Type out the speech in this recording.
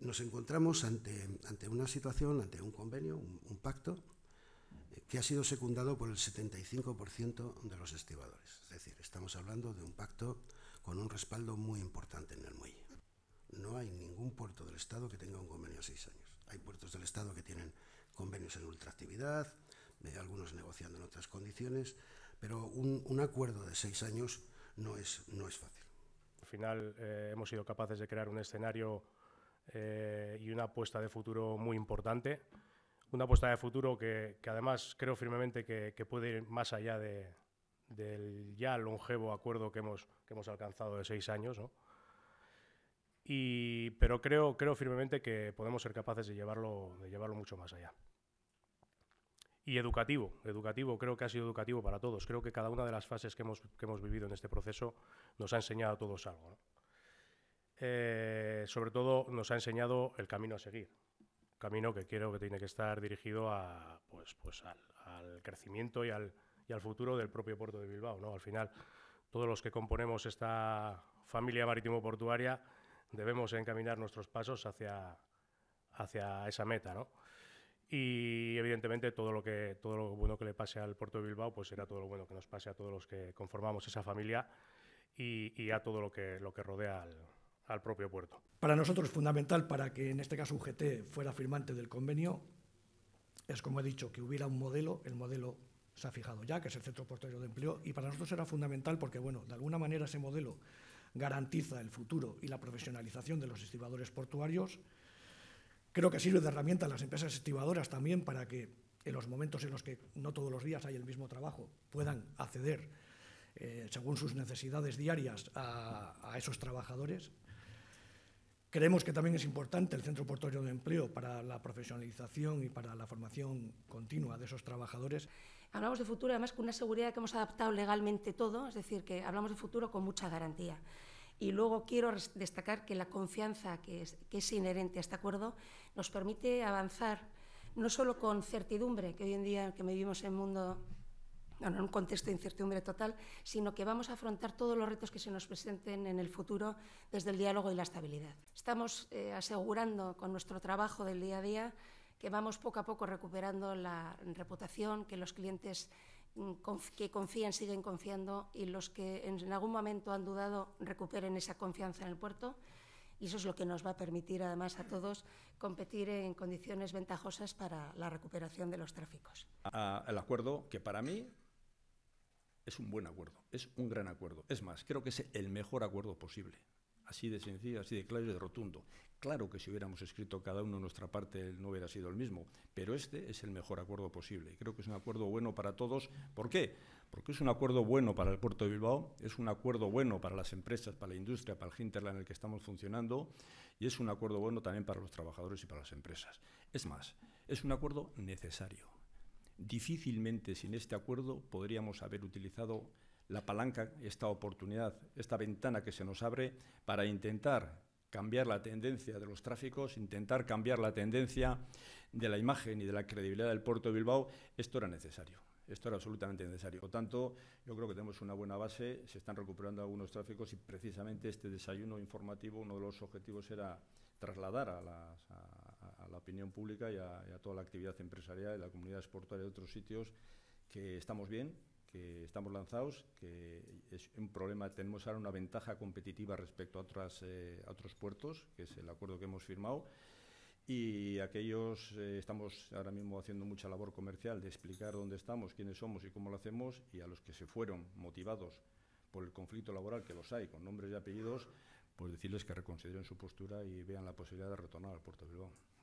nos encontramos ante, ante una situación, ante un convenio, un, pacto, eh, que ha sido secundado por el 75% de los estibadores. Es decir, estamos hablando de un pacto con un respaldo muy importante en el muelle. No hay ningún puerto del Estado que tenga un convenio de seis años. Hay puertos del Estado que tienen convenios en ultraactividad, eh, algunos negociando en otras condiciones, pero un, un acuerdo de seis años no es, no es fácil. Al final eh, hemos sido capaces de crear un escenario eh, y una apuesta de futuro muy importante. Una apuesta de futuro que, además creo firmemente que, puede ir más allá del ya longevo acuerdo que hemos, que hemos alcanzado de seis años. ¿no? Y, pero creo, creo firmemente que podemos ser capaces de llevarlo, de llevarlo mucho más allá. Y educativo, educativo, creo que ha sido educativo para todos. Creo que cada una de las fases que hemos, que hemos vivido en este proceso nos ha enseñado a todos algo. ¿no? Eh, sobre todo nos ha enseñado el camino a seguir. Camino que creo que tiene que estar dirigido a, pues, pues al, crecimiento y al, y al futuro del propio puerto de Bilbao. ¿no? Al final, todos los que componemos esta familia marítimo-portuaria debemos encaminar nuestros pasos hacia, hacia esa meta. ¿no? Y evidentemente todo lo, que, todo lo bueno que le pase al puerto de Bilbao pues será todo lo bueno que nos pase a todos los que conformamos esa familia y, a todo lo que, lo que rodea al, propio puerto. Para nosotros es fundamental para que en este caso UGT fuera firmante del convenio es, como he dicho, que hubiera un modelo, el modelo se ha fijado ya, que es el Centro Portuario de Empleo, y para nosotros era fundamental porque, bueno, de alguna manera ese modelo garantiza el futuro y la profesionalización de los estibadores portuarios. Creo que sirve de herramienta a las empresas estibadoras también para que en los momentos en los que no todos los días hay el mismo trabajo puedan acceder eh, según sus necesidades diarias a, esos trabajadores. Creemos que también es importante el Centro Portuario de Empleo para la profesionalización y para la formación continua de esos trabajadores. Hablamos de futuro, además, con una seguridad que hemos adaptado legalmente todo, es decir, que hablamos de futuro con mucha garantía. Y luego quiero destacar que la confianza que es, es inherente a este acuerdo nos permite avanzar no solo con certidumbre, que hoy en día que vivimos en un mundo en un contexto de incertidumbre total, sino que vamos a afrontar todos los retos que se nos presenten en el futuro desde el diálogo y la estabilidad. Estamos eh, asegurando con nuestro trabajo del día a día que vamos poco a poco recuperando la reputación, que los clientes mm, que confían siguen confiando y los que en algún momento han dudado recuperen esa confianza en el puerto. Y eso es lo que nos va a permitir, además, a todos competir en condiciones ventajosas para la recuperación de los tráficos. Ah, el acuerdo que para mí es un buen acuerdo, es un gran acuerdo. Es más, creo que es el mejor acuerdo posible. Así de sencillo, así de claro y de rotundo. Claro que si hubiéramos escrito cada uno nuestra parte no hubiera sido el mismo, pero este es el mejor acuerdo posible. Creo que es un acuerdo bueno para todos. ¿Por qué? Porque es un acuerdo bueno para el puerto de Bilbao, es un acuerdo bueno para las empresas, para la industria, para el Hinterland en el que estamos funcionando y es un acuerdo bueno también para los trabajadores y para las empresas. Es más, es un acuerdo necesario Difícilmente sin este acuerdo podríamos haber utilizado la palanca, esta oportunidad, esta ventana que se nos abre para intentar cambiar la tendencia de los tráficos, intentar cambiar la tendencia de la imagen y de la credibilidad del puerto de Bilbao, esto era necesario. Esto era absolutamente necesario. Por tanto, yo creo que tenemos una buena base, se están recuperando algunos tráficos y precisamente este desayuno informativo, uno de los objetivos era trasladar a las, la opinión pública y a, toda la actividad empresarial y la comunidad exportadora de otros sitios que estamos bien, que estamos lanzados, que es un problema, tenemos ahora una ventaja competitiva respecto a, otras, eh, otros puertos, que es el acuerdo que hemos firmado. Y aquellos eh, estamos ahora mismo haciendo mucha labor comercial de explicar dónde estamos, quiénes somos y cómo lo hacemos, y a los que se fueron motivados por el conflicto laboral, que los hay, con nombres y apellidos, pues decirles que reconsideren su postura y vean la posibilidad de retornar al puerto de Bilbao.